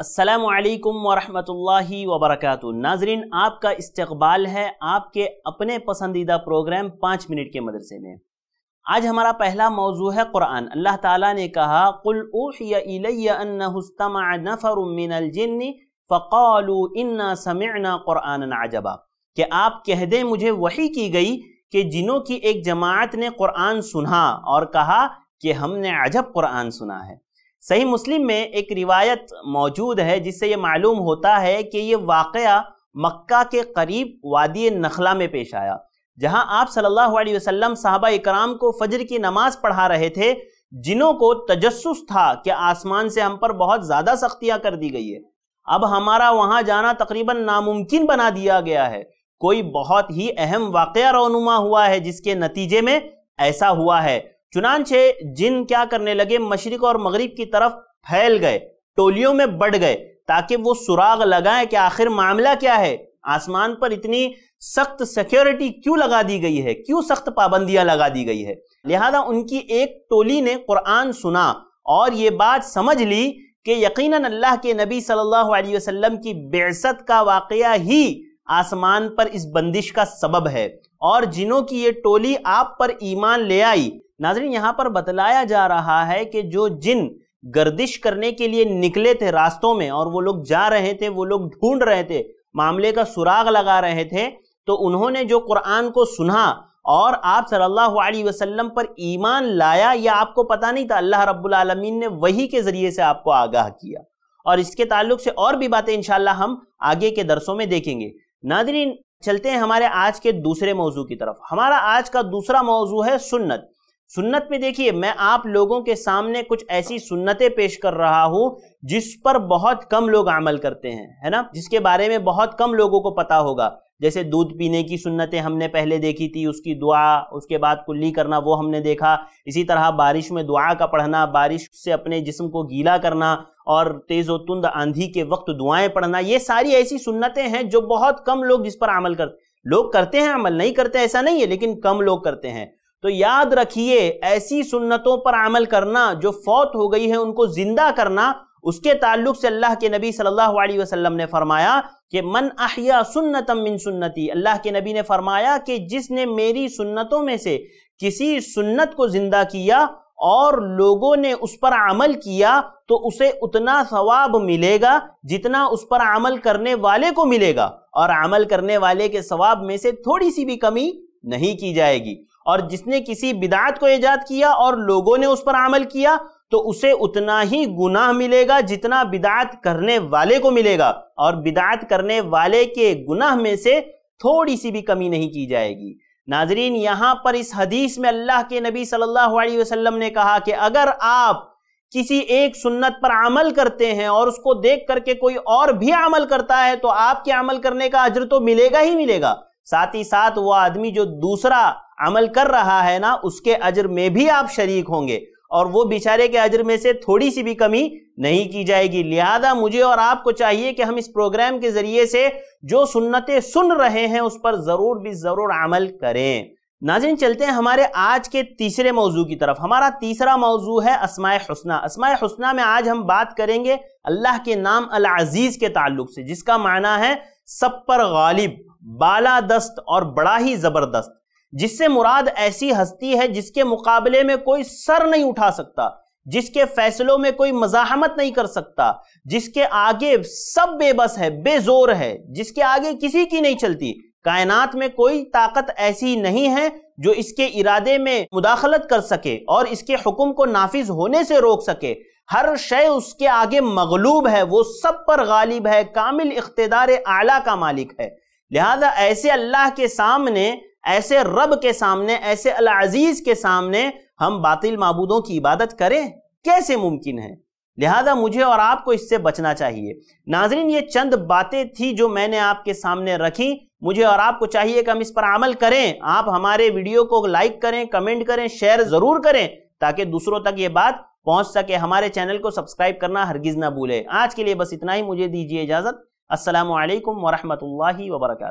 असलकम वरहमतुल्लि वबरक नाजरीन आपका इस्तबाल है आपके अपने पसंदीदा प्रोग्राम पाँच मिनट के मदरसे में आज हमारा पहला मौजू है कुरान अल्लाह ताला ने कहा कुल ऊहियाजिन फ़ालू इन्ना कुरान आजबा कि आप कह दें मुझे वही की गई कि जिनों की एक जमात ने कुरान सुना और कहा कि हमने अजब कुरान सुना है सही मुस्लिम में एक रिवायत मौजूद है जिससे ये मालूम होता है कि ये वाक़ मक्का के करीब वादी नखला में पेश आया जहां आप सल्लल्लाहु अलैहि वसल्लम साहबा इकराम को फजर की नमाज पढ़ा रहे थे जिन्हों को तजस्स था कि आसमान से हम पर बहुत ज़्यादा सख्तियां कर दी गई है अब हमारा वहां जाना तकरीबन नामुमकिन बना दिया गया है कोई बहुत ही अहम वाक़ रोनुमा हुआ है जिसके नतीजे में ऐसा हुआ है चुनानचे जिन क्या करने लगे मशरक और मगरब की तरफ फैल गए टोलियों में बढ़ गए ताकि वो सुराग लगाएं कि आखिर मामला क्या है आसमान पर इतनी सख्त सिक्योरिटी क्यों लगा दी गई है क्यों सख्त पाबंदियां लगा दी गई है लिहाजा उनकी एक टोली ने कुरान सुना और ये बात समझ ली कि यकीनन अल्लाह के नबी सल्लल्लाहु अलैहि वसल्लम की बेसत का वाकया ही आसमान पर इस बंदिश का सबब है और जिनों की ये टोली आप पर ईमान ले आई नाजरीन यहाँ पर बतलाया जा रहा है कि जो जिन गर्दिश करने के लिए निकले थे रास्तों में और वो लोग जा रहे थे वो लोग ढूंढ रहे थे मामले का सुराग लगा रहे थे तो उन्होंने जो कुरान को सुना और आप सल्लल्लाहु अलैहि वसल्लम पर ईमान लाया यह आपको पता नहीं था अल्लाह रब्बुल आलमीन ने वही के ज़रिए से आपको आगाह किया और इसके ताल्लुक से और भी बातें इंशाल्लाह हम आगे के दरसों में देखेंगे नादरीन चलते हैं हमारे आज के दूसरे मौजू की तरफ हमारा आज का दूसरा मौजू है सुन्नत सुन्नत में देखिए मैं आप लोगों के सामने कुछ ऐसी सुन्नतें पेश कर रहा हूं जिस पर बहुत कम लोग अमल करते हैं है ना जिसके बारे में बहुत कम लोगों को पता होगा जैसे दूध पीने की सुन्नतें हमने पहले देखी थी उसकी दुआ उसके बाद कुल्ली करना वो हमने देखा इसी तरह बारिश में दुआ का पढ़ना बारिश से अपने जिस्म को गीला करना और तेज़ व तुंद आंधी के वक्त दुआएं पढ़ना ये सारी ऐसी सुन्नतें हैं जो बहुत कम लोग जिस पर अमल कर लोग करते हैं अमल नहीं करते ऐसा नहीं है लेकिन कम लोग करते हैं तो याद रखिए ऐसी सुन्नतों पर अमल करना जो फौत हो गई है उनको जिंदा करना उसके ताल्लुक से अल्लाह के नबी सल्लल्लाहु अलैहि वसल्लम ने फरमाया कि मन अहिया सुन्नतम मिन सुन्नती अल्लाह के नबी ने फरमाया कि जिसने मेरी सुन्नतों में से किसी सुन्नत को ज़िंदा किया और लोगों ने उस पर अमल किया तो उसे उतना सवाब मिलेगा जितना उस पर अमल करने वाले को मिलेगा और अमल करने वाले के सवाब में से थोड़ी सी भी कमी नहीं की जाएगी और जिसने किसी बिदात को ईजाद किया और लोगों ने उस पर अमल किया तो उसे उतना ही गुनाह मिलेगा जितना बिदात करने वाले को मिलेगा और बिदात करने वाले के गुनाह में से थोड़ी सी भी कमी नहीं की जाएगी नाजरीन यहां पर इस हदीस में अल्लाह के नबी सल्लल्लाहु अलैहि वसल्लम ने कहा कि अगर आप किसी एक सुन्नत पर अमल करते हैं और उसको देख करके कोई और भी अमल करता है तो आपके अमल करने का अजर तो मिलेगा ही मिलेगा साथ ही साथ वह आदमी जो दूसरा अमल कर रहा है ना उसके अजर में भी आप शरीक होंगे और वो बेचारे के अजर में से थोड़ी सी भी कमी नहीं की जाएगी लिहाजा मुझे और आपको चाहिए कि हम इस प्रोग्राम के जरिए से जो सुन्नतें सुन रहे हैं उस पर जरूर भी जरूर अमल करें नाजिन चलते हैं हमारे आज के तीसरे मौजू की तरफ हमारा तीसरा मौजू है असमाय हसना असमाय हसना में आज हम बात करेंगे अल्लाह के नाम अल अजीज़ के ताल्लुक से जिसका माना है सब पर गालिब बाला दस्त और बड़ा ही ज़बरदस्त जिससे मुराद ऐसी हस्ती है जिसके मुकाबले में कोई सर नहीं उठा सकता जिसके फैसलों में कोई मजाहमत नहीं कर सकता जिसके आगे सब बेबस है बेजोर है जिसके आगे किसी की नहीं चलती कायनात में कोई ताकत ऐसी नहीं है जो इसके इरादे में मुदाखलत कर सके और इसके हुक्म को नाफिज होने से रोक सके हर शय उसके आगे मगलूब है वो सब पर गालिब है कामिल इकतदार आला का मालिक है लिहाजा ऐसे अल्लाह के सामने ऐसे रब के सामने ऐसे अल अजीज के सामने हम बातिल मबूदों की इबादत करें कैसे मुमकिन है लिहाजा मुझे और आपको इससे बचना चाहिए नाजरीन ये चंद बातें थी जो मैंने आपके सामने रखी मुझे और आपको चाहिए कि हम इस पर अमल करें आप हमारे वीडियो को लाइक करें कमेंट करें शेयर ज़रूर करें ताकि दूसरों तक ये बात पहुंच सके हमारे चैनल को सब्सक्राइब करना हरगिज़ ना भूलें आज के लिए बस इतना ही मुझे दीजिए इजाज़त वरहमत वरहमल वर्का